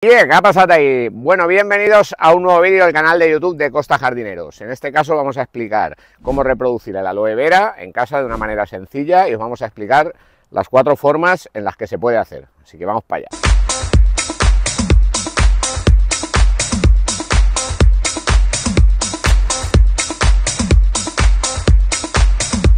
Bien, ¿qué ha pasado ahí? Bueno, bienvenidos a un nuevo vídeo del canal de YouTube de Costa Jardineros. En este caso vamos a explicar cómo reproducir el aloe vera en casa de una manera sencilla y os vamos a explicar las cuatro formas en las que se puede hacer. Así que vamos para allá.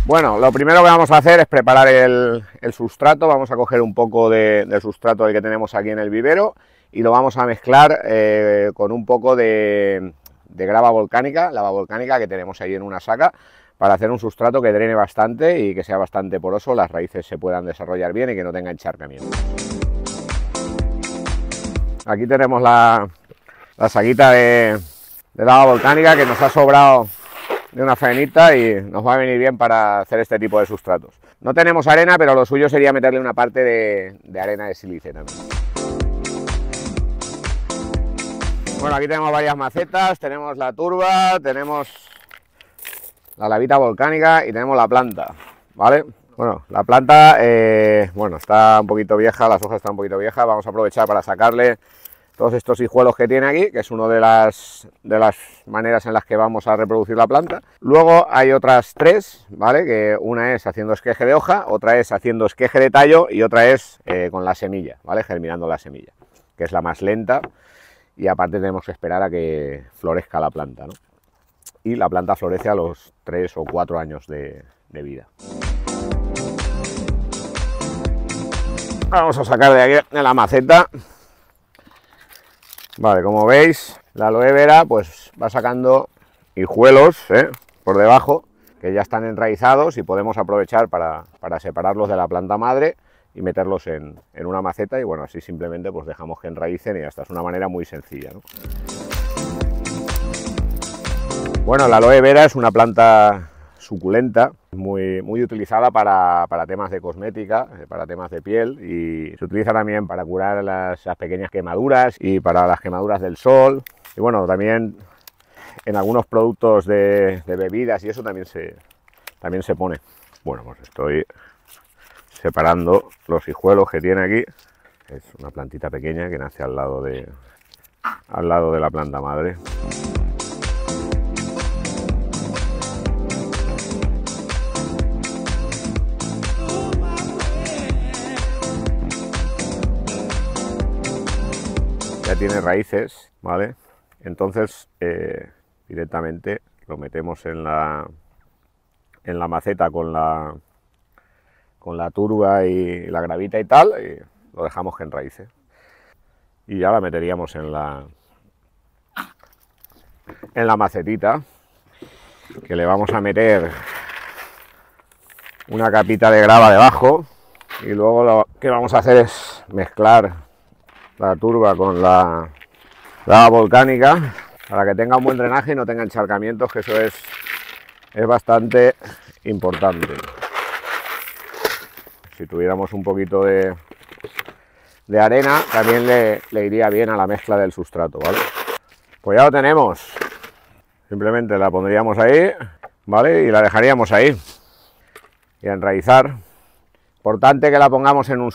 Bueno, lo primero que vamos a hacer es preparar el, sustrato. Vamos a coger un poco del sustrato del que tenemos aquí en el vivero y lo vamos a mezclar eh, con un poco de, grava volcánica, lava volcánica que tenemos ahí en una saca, para hacer un sustrato que drene bastante y que sea bastante poroso, las raíces se puedan desarrollar bien y que no tenga encharcamiento. Aquí tenemos la, la de, lava volcánica que nos ha sobrado de una faenita y nos va a venir bien para hacer este tipo de sustratos. No tenemos arena, pero lo suyo sería meterle una parte de, arena de sílice también. Bueno, aquí tenemos varias macetas, tenemos la turba, tenemos la lavita volcánica y tenemos la planta, ¿vale? Bueno, la planta, eh, bueno, está un poquito vieja, las hojas están un poquito viejas, vamos a aprovechar para sacarle todos estos hijuelos que tiene aquí, que es una de las, de las maneras en las que vamos a reproducir la planta. Luego hay otras tres, ¿vale? Que una es haciendo esqueje de hoja, otra es haciendo esqueje de tallo y otra es eh, con la semilla, ¿vale? Germinando la semilla, que es la más lenta y aparte tenemos que esperar a que florezca la planta. Y la planta florece a los 3 o 4 años de, vida. Vamos a sacar de aquí de la maceta. Vale, como veis, la aloe vera pues va sacando hijuelos ¿eh? por debajo que ya están enraizados y podemos aprovechar para, para separarlos de la planta madre y meterlos en, una maceta y bueno, así simplemente pues dejamos que enraícen y hasta es una manera muy sencilla. ¿no? Bueno, la aloe vera es una planta suculenta, muy, muy utilizada para, temas de cosmética, eh, para temas de piel y se utiliza también para curar las, pequeñas quemaduras y para las quemaduras del sol. Y bueno, también en algunos productos de, de bebidas y eso también se, también se pone. Bueno, pues estoy separando los hijuelos que tiene aquí. Es una plantita pequeña que nace al lado de, al lado de la planta madre. Ya tiene raíces, ¿vale? Entonces eh, directamente lo metemos en la, en la maceta con la, con la turba y la gravita y tal, y eh, lo dejamos que enraíce. Y ya la meteríamos en la, en la macetita, que le vamos a meter una capita de grava debajo y luego lo que vamos a hacer es mezclar la turba con la grava volcánica para que tenga un buen drenaje y no tenga encharcamientos, que eso es, es bastante importante si tuviéramos un poquito de, arena, también le, iría bien a la mezcla del sustrato, ¿vale? Pues ya lo tenemos. Simplemente la pondríamos ahí, ¿vale? Y la dejaríamos ahí. Y a enraizar. Importante que la pongamos en un,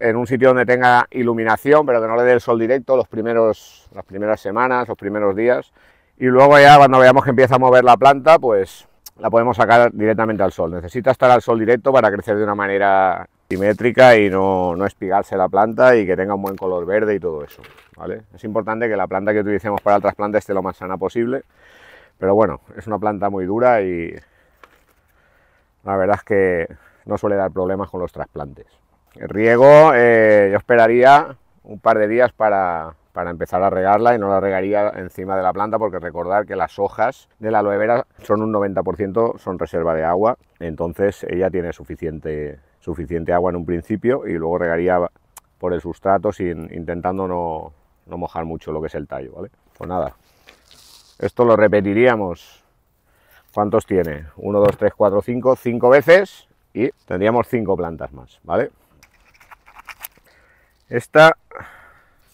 en un sitio donde tenga iluminación, pero que no le dé el sol directo los primeros, las primeras semanas, los primeros días. Y luego ya cuando veamos que empieza a mover la planta, pues la podemos sacar directamente al sol. Necesita estar al sol directo para crecer de una manera simétrica y no, espigarse la planta y que tenga un buen color verde y todo eso. ¿vale? Es importante que la planta que utilicemos para el trasplante esté lo más sana posible, pero bueno, es una planta muy dura y la verdad es que no suele dar problemas con los trasplantes. El riego, eh, yo esperaría un par de días para, para empezar a regarla y no la regaría encima de la planta porque recordar que las hojas de la aloe vera son un 90% son reserva de agua, entonces ella tiene suficiente, suficiente agua en un principio y luego regaría por el sustrato sin, intentando no, no mojar mucho lo que es el tallo, ¿vale? Pues nada, esto lo repetiríamos. ¿Cuántos tiene? 1, 2, 3, 4, 5, 5 veces y tendríamos cinco plantas más, ¿vale? Esta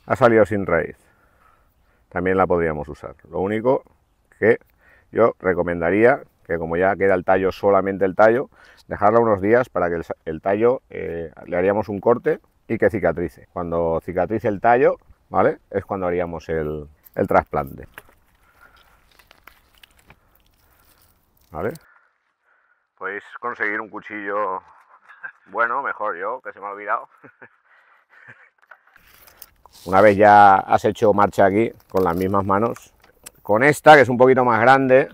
ha salido sin raíz. También la podríamos usar. Lo único que yo recomendaría que como ya queda el tallo, solamente el tallo, dejarla unos días para que el, tallo eh, le haríamos un corte y que cicatrice. Cuando cicatrice el tallo, ¿vale? Es cuando haríamos el, trasplante. Podéis conseguir un cuchillo bueno, mejor yo, que se me ha olvidado. Una vez ya has hecho marcha aquí con las mismas manos, con esta que es un poquito más grande,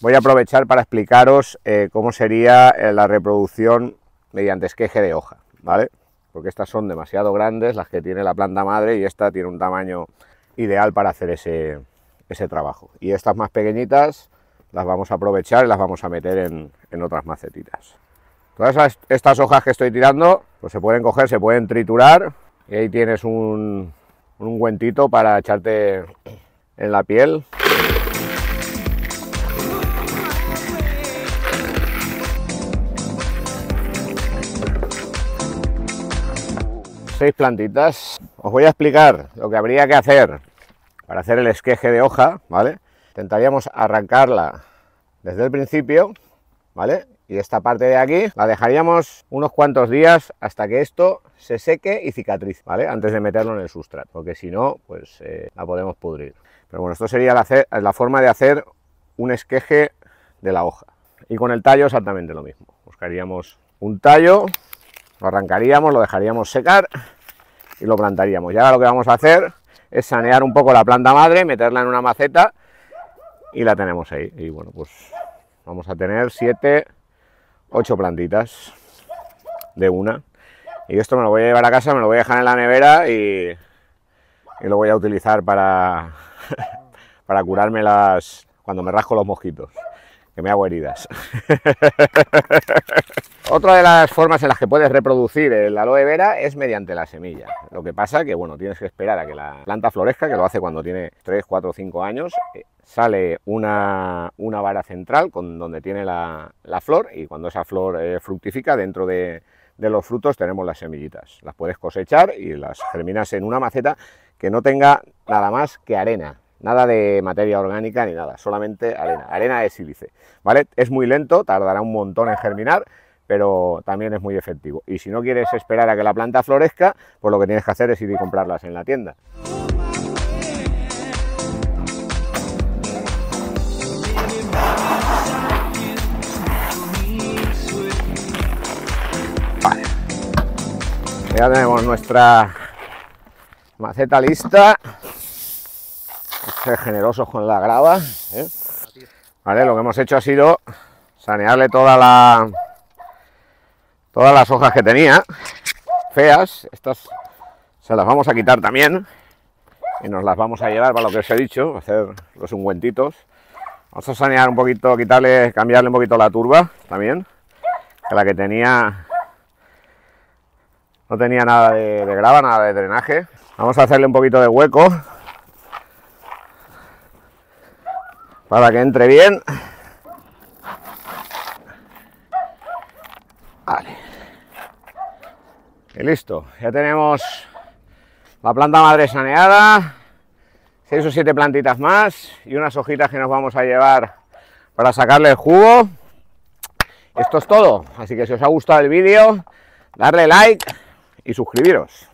voy a aprovechar para explicaros eh, cómo sería eh, la reproducción mediante esqueje de hoja, ¿vale? Porque estas son demasiado grandes, las que tiene la planta madre, y esta tiene un tamaño ideal para hacer ese, ese trabajo. Y estas más pequeñitas las vamos a aprovechar y las vamos a meter en, otras macetitas. Todas estas hojas que estoy tirando, pues se pueden coger, se pueden triturar y ahí tienes un, un ungüentito para echarte en la piel. Seis plantitas. Os voy a explicar lo que habría que hacer para hacer el esqueje de hoja, ¿vale? Intentaríamos arrancarla desde el principio y esta parte de aquí la dejaríamos unos cuantos días hasta que esto se seque y cicatrice, ¿vale? Antes de meterlo en el sustrato, porque si no, pues eh, la podemos pudrir. Pero bueno, esto sería la, la forma de hacer un esqueje de la hoja. Y con el tallo exactamente lo mismo. Buscaríamos un tallo, lo arrancaríamos, lo dejaríamos secar y lo plantaríamos. Y ahora lo que vamos a hacer es sanear un poco la planta madre, meterla en una maceta y la tenemos ahí. Y bueno, pues Vamos a tener 7, 8 plantitas de una. Y esto me lo voy a llevar a casa, me lo voy a dejar en la nevera y, lo voy a utilizar para, para curarme las, cuando me rasco los mosquitos, que me hago heridas. Otra de las formas en las que puedes reproducir el aloe vera es mediante la semilla. Lo que pasa que, bueno, tienes que esperar a que la planta florezca, que lo hace cuando tiene 3, 4 o 5 años sale una, vara central con, donde tiene la, flor y cuando esa flor eh, fructifica dentro de, los frutos tenemos las semillitas. Las puedes cosechar y las germinas en una maceta que no tenga nada más que arena, nada de materia orgánica ni nada, solamente arena, arena de sílice, ¿vale? Es muy lento, tardará un montón en germinar, pero también es muy efectivo. Y si no quieres esperar a que la planta florezca, pues lo que tienes que hacer es ir y comprarlas en la tienda. Ya tenemos nuestra maceta lista. ser generosos con la grava. ¿eh? Vale, lo que hemos hecho ha sido sanearle toda la, todas las hojas que tenía, feas. Estas se las vamos a quitar también y nos las vamos a llevar para lo que os he dicho, hacer los ungüentitos. Vamos a sanear un poquito, quitarle, cambiarle un poquito la turba también, que la que tenía no tenía nada de, grava, nada de drenaje. Vamos a hacerle un poquito de hueco para que entre bien. Vale. Y listo, ya tenemos la planta madre saneada, seis o siete plantitas más y unas hojitas que nos vamos a llevar para sacarle el jugo. Esto es todo, así que si os ha gustado el vídeo, darle like, y suscribiros.